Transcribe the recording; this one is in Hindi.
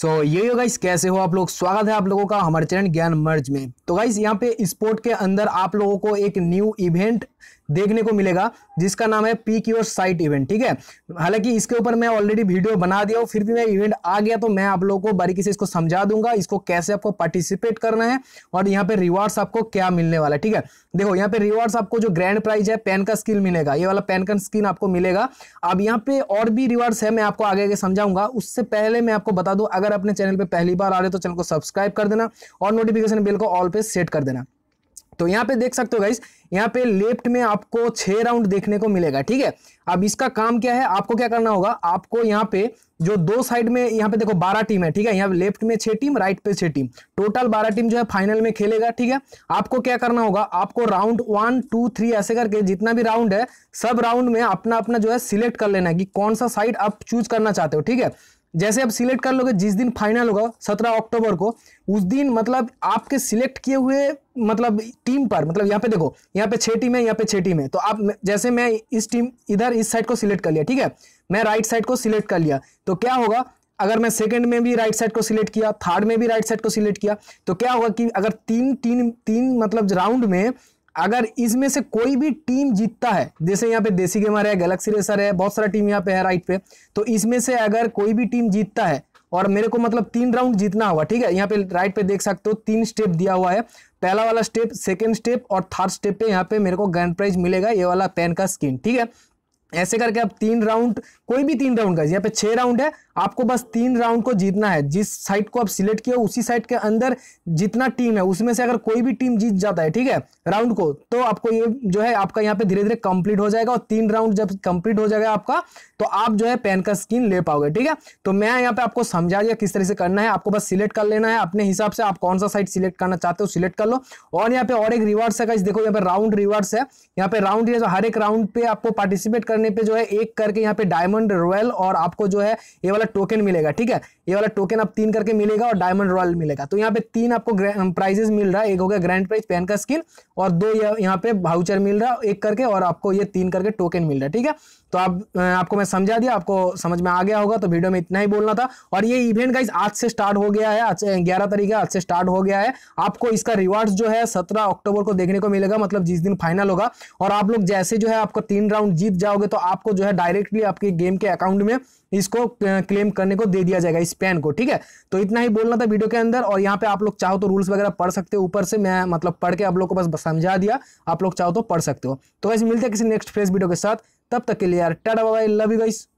सो so, ये हो गाइस कैसे हो आप लोग स्वागत है आप लोगों का हमारे चैनल ज्ञान मर्ज में तो गाइस यहाँ पे स्पोर्ट के अंदर आप लोगों को एक न्यू इवेंट देखने को मिलेगा जिसका नाम है पीक योर साइट इवेंट ठीक है हालांकि इसके ऊपर मैं ऑलरेडी वीडियो बना दिया हूँ फिर भी मैं इवेंट आ गया तो मैं आप लोगों को बारीकी से इसको समझा दूंगा इसको कैसे आपको पार्टिसिपेट करना है और यहाँ पे रिवार्ड्स आपको क्या मिलने वाला है ठीक है देखो यहाँ पे रिवार्ड्स आपको जो ग्रैंड प्राइज है पेन का स्किल मिलेगा ये वाला पेन का स्किन आपको मिलेगा अब यहाँ पे और भी रिवार्ड्स है मैं आपको आगे आगे समझाऊंगा उससे पहले मैं आपको बता दू अगर अगर अपने चैनल पर पहली बार आ रहे हो तो चैनल को सब्सक्राइब कर देना और नोटिफिकेशन बिल को ऑल पे सेट कर देना तो यहाँ पे देख सकते हो गाइस यहाँ पे लेफ्ट में आपको छह राउंड देखने को मिलेगा ठीक है अब इसका काम क्या है आपको क्या करना होगा आपको यहाँ पे जो दो साइड में यहाँ पे देखो बारह टीम है ठीक है यहाँ लेफ्ट में छह टीम राइट पे छह टीम टोटल बारह टीम जो है फाइनल में खेलेगा ठीक है आपको क्या करना होगा आपको राउंड वन टू थ्री ऐसे करके जितना भी राउंड है सब राउंड में अपना अपना जो है सिलेक्ट कर लेना है कि कौन सा साइड आप चूज करना चाहते हो ठीक है जैसे आप सिलेक्ट कर लोगे जिस दिन फाइनल होगा सत्रह अक्टूबर को उस दिन मतलब आपके सिलेक्ट किए हुए मतलब टीम पर मतलब यहाँ पे देखो यहाँ पे छः टीम है यहाँ पे छः टीम है तो आप जैसे मैं इस टीम इधर इस साइड को सिलेक्ट कर लिया ठीक है मैं राइट साइड को सिलेक्ट कर लिया तो क्या होगा अगर मैं सेकंड में भी राइट साइड को सिलेक्ट किया थर्ड में भी राइट साइड को सिलेक्ट किया तो क्या होगा कि अगर तीन तीन तीन मतलब राउंड में अगर इसमें से कोई भी टीम जीतता है जैसे यहाँ पे देसी गेमर है गैलेक्सी रेसर है बहुत सारा टीम यहाँ पे है राइट पे तो इसमें से अगर कोई भी टीम जीतता है और मेरे को मतलब तीन राउंड जीतना होगा ठीक है यहाँ पे राइट पे देख सकते हो तीन स्टेप दिया हुआ है पहला वाला स्टेप सेकेंड स्टेप और थर्ड स्टेप पे यहाँ पे मेरे को ग्रैंड प्राइज मिलेगा ये वाला पेन का स्किन ठीक है ऐसे करके आप तीन राउंड कोई भी तीन राउंड का यहाँ पे छह राउंड है आपको बस तीन राउंड को जीतना है जिस साइड को आप सिलेक्ट किया उसी साइड के अंदर जितना टीम है उसमें से अगर कोई भी टीम जीत जाता है ठीक है राउंड को तो आपको ये जो है आपका यहाँ पे धीरे धीरे कंप्लीट हो जाएगा और तीन राउंड जब कंप्लीट हो जाएगा आपका तो आप जो है पेन का स्किन ले पाओगे ठीक है तो मैं यहाँ पे आपको समझा दिया किस तरह से करना है आपको बस सिलेक्ट कर लेना है अपने हिसाब से आप कौन सा साइड सिलेक्ट करना चाहते हो सिलेक्ट कर लो और यहाँ पे और एक रिवार्ड्स है देखो यहाँ पे राउंड रिवार्ड्स है यहाँ पे राउंड हर एक राउंड पे आपको पार्टिसिपेट करने पे जो है एक करके यहाँ पे डायमंड रॉयल और आपको जो है ये वाला वाला टोकन मिलेगा ठीक है ये वाला टोकन आप तीन करके मिलेगा और डायमंड रॉयल मिलेगा तो यहाँ पे तीन आपको प्राइजेस मिल रहा है एक हो गया ग्रैंड प्राइज पेन का स्किन और दो यहाँ पे भाउचर मिल रहा है एक करके और आपको ये तीन करके टोकन मिल रहा है ठीक है तो आप आपको मैं समझा दिया आपको समझ में आ गया होगा तो वीडियो में इतना ही बोलना था और ये इवेंट का आज से स्टार्ट हो गया है आज ग्यारह तारीख आज से स्टार्ट हो गया है आपको इसका रिवार्ड जो है सत्रह अक्टूबर को देखने को मिलेगा मतलब जिस दिन फाइनल होगा और आप लोग जैसे जो है आपको तीन राउंड जीत जाओगे तो आपको जो है डायरेक्टली आपके गेम के अकाउंट में इसको क्लियर क्लेम करने को दे दिया जाएगा इस पैन को ठीक है तो इतना ही बोलना था वीडियो के अंदर और यहाँ पे आप लोग चाहो तो रूल्स वगैरह पढ़ सकते हो ऊपर से मैं मतलब पढ़ के आप लोग को बस समझा दिया आप लोग चाहो तो पढ़ सकते हो तो वैसे मिलते हैं किसी नेक्स्ट फ्रेश वीडियो के साथ तब तक के लिए यार टाटा बाबा लव यू गाइस